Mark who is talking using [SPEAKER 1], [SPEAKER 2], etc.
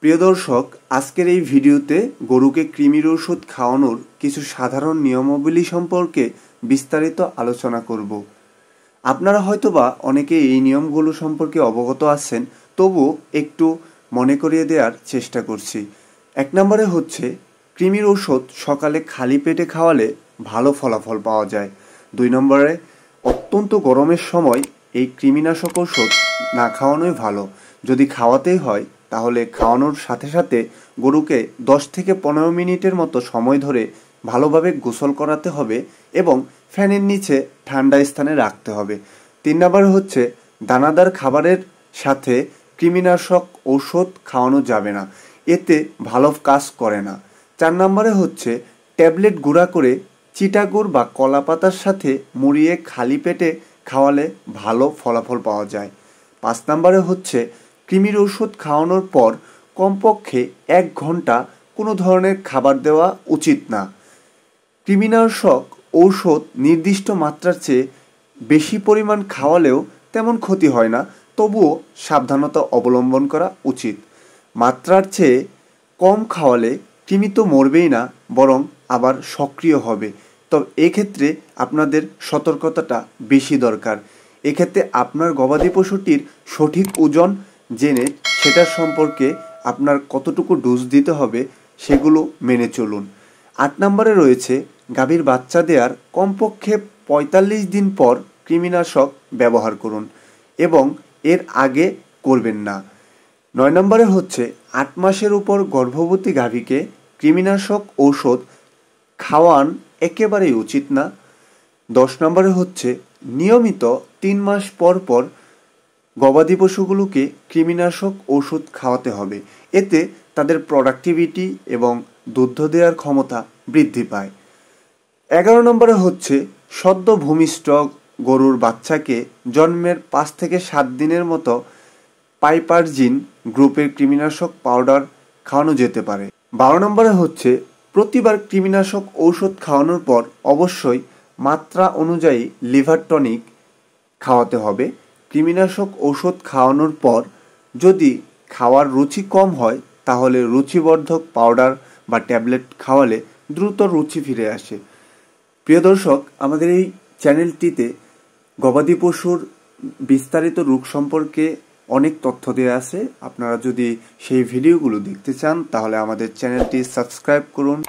[SPEAKER 1] প্রিয় দর্শক আজকের এই ভিডিওতে গরুকে কৃমির ওষুধ খাওয়ানোর কিছু সাধারণ নিয়মাবলী সম্পর্কে বিস্তারিত আলোচনা করব আপনারা হয়তোবা অনেকে এই নিয়মগুলো সম্পর্কে অবগত আছেন তবু একটু মনে করিয়ে দেওয়ার চেষ্টা করছি এক নম্বরে হচ্ছে কৃমির ওষুধ সকালে খালি পেটে খাওয়ালে ভালো ফলাফল পাওয়া যায় দুই নম্বরে অত্যন্ত গরমের সময় এই কৃমিনাশক ওষুধ না খাওয়ানোই ভালো যদি খাওয়াতেই হয় তাহলে খাওয়ানোর সাথে সাথে গরুকে দশ থেকে পনেরো মিনিটের মতো সময় ধরে ভালোভাবে গোসল করাতে হবে এবং ফ্যানের নিচে ঠান্ডা স্থানে রাখতে হবে তিন নম্বর হচ্ছে দানাদার খাবারের সাথে কৃমিনাশক ঔষধ খাওয়ানো যাবে না এতে ভালো কাজ করে না চার নম্বরে হচ্ছে ট্যাবলেট গুঁড়া করে চিটাগুড় বা কলা পাতার সাথে মুড়িয়ে খালি পেটে খাওয়ালে ভালো ফলাফল পাওয়া যায় পাঁচ নম্বরে হচ্ছে কৃমির ওষুধ খাওয়ানোর পর কমপক্ষে এক ঘন্টা কোনো ধরনের খাবার দেওয়া উচিত না কৃমিনাশক ঔষধ নির্দিষ্ট মাত্রার চেয়ে বেশি পরিমাণ খাওয়ালেও তেমন ক্ষতি হয় না তবুও সাবধানতা অবলম্বন করা উচিত মাত্রার চেয়ে কম খাওয়ালে কৃমি তো মরবেই না বরং আবার সক্রিয় হবে তবে এক্ষেত্রে আপনাদের সতর্কতাটা বেশি দরকার এক্ষেত্রে আপনার গবাদি পশুটির সঠিক ওজন জেনে সেটার সম্পর্কে আপনার কতটুকু ডোজ দিতে হবে সেগুলো মেনে চলুন আট নম্বরে রয়েছে গাভীর বাচ্চা দেওয়ার কমপক্ষে পঁয়তাল্লিশ দিন পর কৃমিনাশক ব্যবহার করুন এবং এর আগে করবেন না নয় নম্বরে হচ্ছে আট মাসের উপর গর্ভবতী গাভীকে কৃমিনাশক ঔষধ খাওয়ান একেবারেই উচিত না দশ নম্বরে হচ্ছে নিয়মিত তিন মাস পর পর গবাদি পশুগুলোকে কৃমিনাশক ওষুধ খাওয়াতে হবে এতে তাদের প্রোডাক্টিভিটি এবং দুগ্ধ দেওয়ার ক্ষমতা বৃদ্ধি পায় এগারো নম্বরে হচ্ছে সদ্য ভূমিস্টক গরুর বাচ্চাকে জন্মের পাঁচ থেকে সাত দিনের মতো পাইপারজিন গ্রুপের কৃমিনাশক পাউডার খাওয়ানো যেতে পারে বারো নম্বরে হচ্ছে প্রতিবার কৃমিনাশক ঔষধ খাওয়ানোর পর অবশ্যই মাত্রা অনুযায়ী লিভার টনিক খাওয়াতে হবে কৃমিনাশক ওষুধ খাওয়ানোর পর যদি খাওয়ার রুচি কম হয় তাহলে রুচিবর্ধক পাউডার বা ট্যাবলেট খাওয়ালে দ্রুত রুচি ফিরে আসে প্রিয় দর্শক আমাদের এই চ্যানেলটিতে গবাদি পশুর বিস্তারিত রোগ সম্পর্কে অনেক তথ্য দেওয়া আছে আপনারা যদি সেই ভিডিওগুলো দেখতে চান তাহলে আমাদের চ্যানেলটি সাবস্ক্রাইব করুন